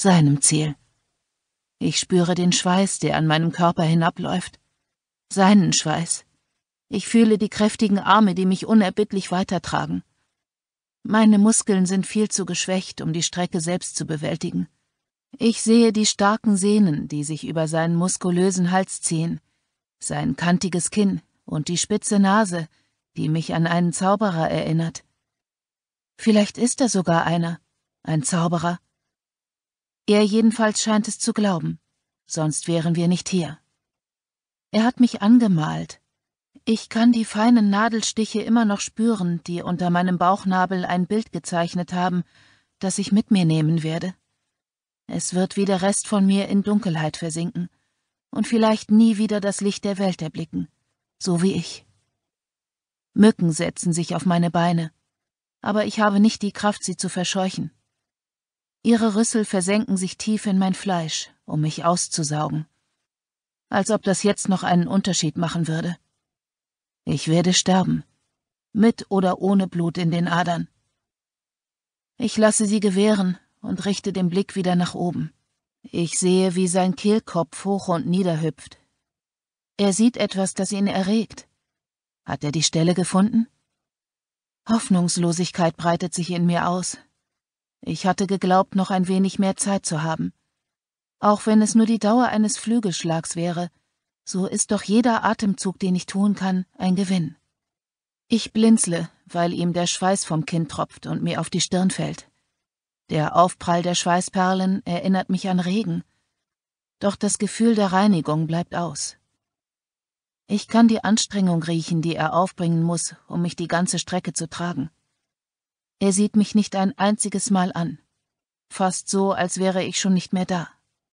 seinem Ziel. Ich spüre den Schweiß, der an meinem Körper hinabläuft, seinen Schweiß. Ich fühle die kräftigen Arme, die mich unerbittlich weitertragen. Meine Muskeln sind viel zu geschwächt, um die Strecke selbst zu bewältigen. Ich sehe die starken Sehnen, die sich über seinen muskulösen Hals ziehen, sein kantiges Kinn und die spitze Nase, die mich an einen Zauberer erinnert. Vielleicht ist er sogar einer, ein Zauberer, er jedenfalls scheint es zu glauben, sonst wären wir nicht hier. Er hat mich angemalt. Ich kann die feinen Nadelstiche immer noch spüren, die unter meinem Bauchnabel ein Bild gezeichnet haben, das ich mit mir nehmen werde. Es wird wie der Rest von mir in Dunkelheit versinken und vielleicht nie wieder das Licht der Welt erblicken, so wie ich. Mücken setzen sich auf meine Beine, aber ich habe nicht die Kraft, sie zu verscheuchen. Ihre Rüssel versenken sich tief in mein Fleisch, um mich auszusaugen. Als ob das jetzt noch einen Unterschied machen würde. Ich werde sterben. Mit oder ohne Blut in den Adern. Ich lasse sie gewähren und richte den Blick wieder nach oben. Ich sehe, wie sein Kehlkopf hoch und nieder hüpft. Er sieht etwas, das ihn erregt. Hat er die Stelle gefunden? Hoffnungslosigkeit breitet sich in mir aus, ich hatte geglaubt, noch ein wenig mehr Zeit zu haben. Auch wenn es nur die Dauer eines Flügelschlags wäre, so ist doch jeder Atemzug, den ich tun kann, ein Gewinn. Ich blinzle, weil ihm der Schweiß vom Kinn tropft und mir auf die Stirn fällt. Der Aufprall der Schweißperlen erinnert mich an Regen. Doch das Gefühl der Reinigung bleibt aus. Ich kann die Anstrengung riechen, die er aufbringen muss, um mich die ganze Strecke zu tragen. Er sieht mich nicht ein einziges Mal an. Fast so, als wäre ich schon nicht mehr da.